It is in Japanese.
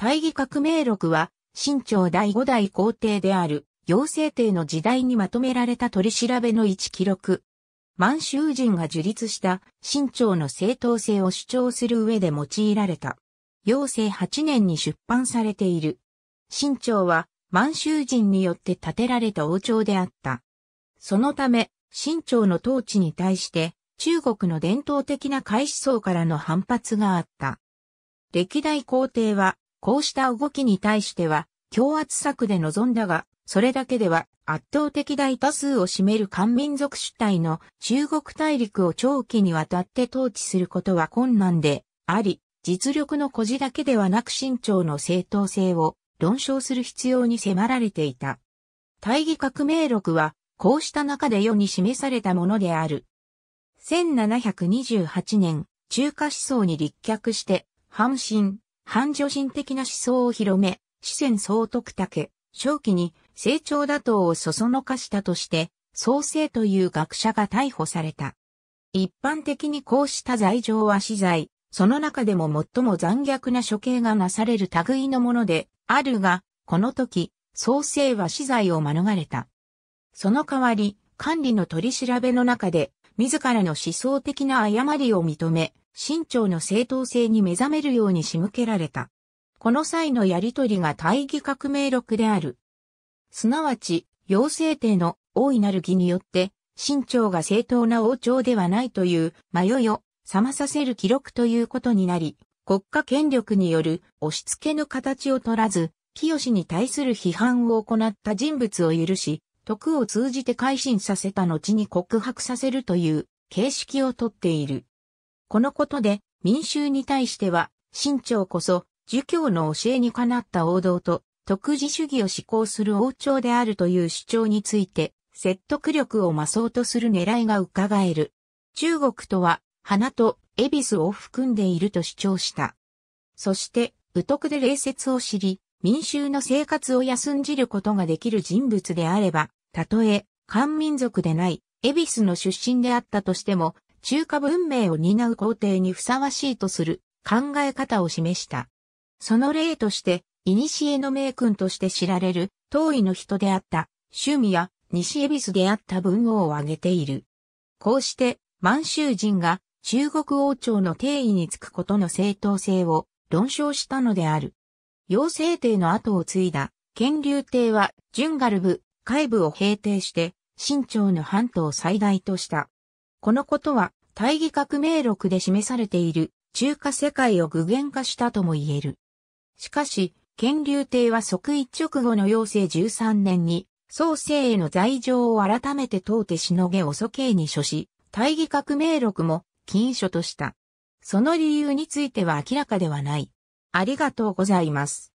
大義革命録は、清朝第五代皇帝である、行政帝の時代にまとめられた取り調べの一記録。満州人が樹立した清朝の正当性を主張する上で用いられた。行政8年に出版されている。清朝は満州人によって建てられた王朝であった。そのため、清朝の統治に対して中国の伝統的な開始層からの反発があった。歴代皇帝はこうした動きに対しては、強圧策で臨んだが、それだけでは圧倒的大多数を占める漢民族主体の中国大陸を長期にわたって統治することは困難であり、実力の誇示だけではなく清朝の正当性を論証する必要に迫られていた。大義革命録は、こうした中で世に示されたものである。1728年、中華思想に立脚して、阪神、反女神的な思想を広め、四川総督竹、正気に成長打倒をそそのかしたとして、創生という学者が逮捕された。一般的にこうした罪状は死罪、その中でも最も残虐な処刑がなされる類のもので、あるが、この時、創生は死罪を免れた。その代わり、管理の取り調べの中で、自らの思想的な誤りを認め、清朝の正当性に目覚めるように仕向けられた。この際のやりとりが大義革命録である。すなわち、陽性帝の大いなる義によって、清朝が正当な王朝ではないという迷いを覚まさせる記録ということになり、国家権力による押し付けぬ形を取らず、清に対する批判を行った人物を許し、徳を通じて改心させた後に告白させるという形式をとっている。このことで民衆に対しては、清朝こそ、儒教の教えにかなった王道と、特自主義を施行する王朝であるという主張について、説得力を増そうとする狙いが伺える。中国とは、花と恵比寿を含んでいると主張した。そして、武徳で礼節を知り、民衆の生活を休んじることができる人物であれば、たとえ、漢民族でない、恵比寿の出身であったとしても、中華文明を担う皇帝にふさわしいとする考え方を示した。その例として、古の名君として知られる、当位の人であった、趣味や西恵比寿であった文王を挙げている。こうして、満州人が中国王朝の定位につくことの正当性を論証したのである。陽聖帝の後を継いだ、乾隆帝は、ジュンガル部、海部を平定して、清朝の半島最大とした。このことは、大義革命録で示されている中華世界を具現化したとも言える。しかし、乾隆帝は即位直後の要請13年に、宋世への罪状を改めて問うてしのげ遅処刑に処し、大義革命録も禁書とした。その理由については明らかではない。ありがとうございます。